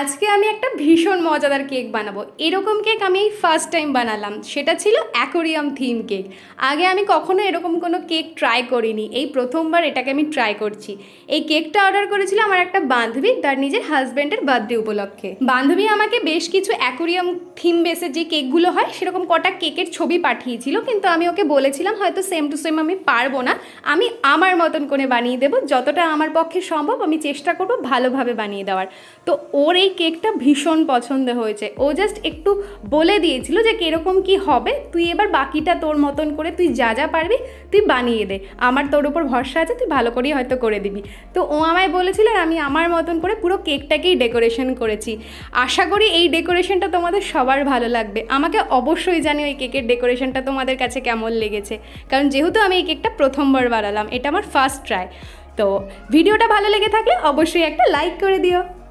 আজকে আমি একটা ভীষণ মজাদার কেক বানাবো এরকম কেক আমি এই ফার্স্ট টাইম বানালাম সেটা ছিল অ্যাকোরিয়াম থিম কেক আগে আমি কখনো এরকম কোনো কেক ট্রাই করিনি এই প্রথমবার এটাকে আমি ট্রাই করছি এই কেকটা অর্ডার করেছিল আমার একটা বান্ধবী তার নিজের হাজব্যান্ডের বার্থডে উপলক্ষে বান্ধবী আমাকে বেশ কিছু অ্যাকোরিয়াম থিম বেসে যে কেকগুলো হয় সেরকম কটা কেকের ছবি পাঠিয়েছিল কিন্তু আমি ওকে বলেছিলাম হয়তো সেম টু সেম আমি পারবো না আমি আমার মতন করে বানিয়ে দেবো যতটা আমার পক্ষে সম্ভব আমি চেষ্টা করবো ভালোভাবে বানিয়ে দেওয়ার তো ওর ওর এই কেকটা ভীষণ পছন্দ হয়েছে ও জাস্ট একটু বলে দিয়েছিল যে কীরকম কি হবে তুই এবার বাকিটা তোর মতন করে তুই যা যা পারবি তুই বানিয়ে দে আমার তোর উপর ভরসা আছে তুই ভালো করেই হয়তো করে দিবি তো ও আমায় বলেছিল আর আমি আমার মতন করে পুরো কেকটাকেই ডেকোরেশন করেছি আশা করি এই ডেকোরেশনটা তোমাদের সবার ভালো লাগবে আমাকে অবশ্যই জানি ওই কেকের ডেকোরেশনটা তোমাদের কাছে কেমন লেগেছে কারণ যেহেতু আমি এই কেকটা প্রথমবার বানালাম এটা আমার ফার্স্ট ট্রাই তো ভিডিওটা ভালো লেগে থাকলে অবশ্যই একটা লাইক করে দিও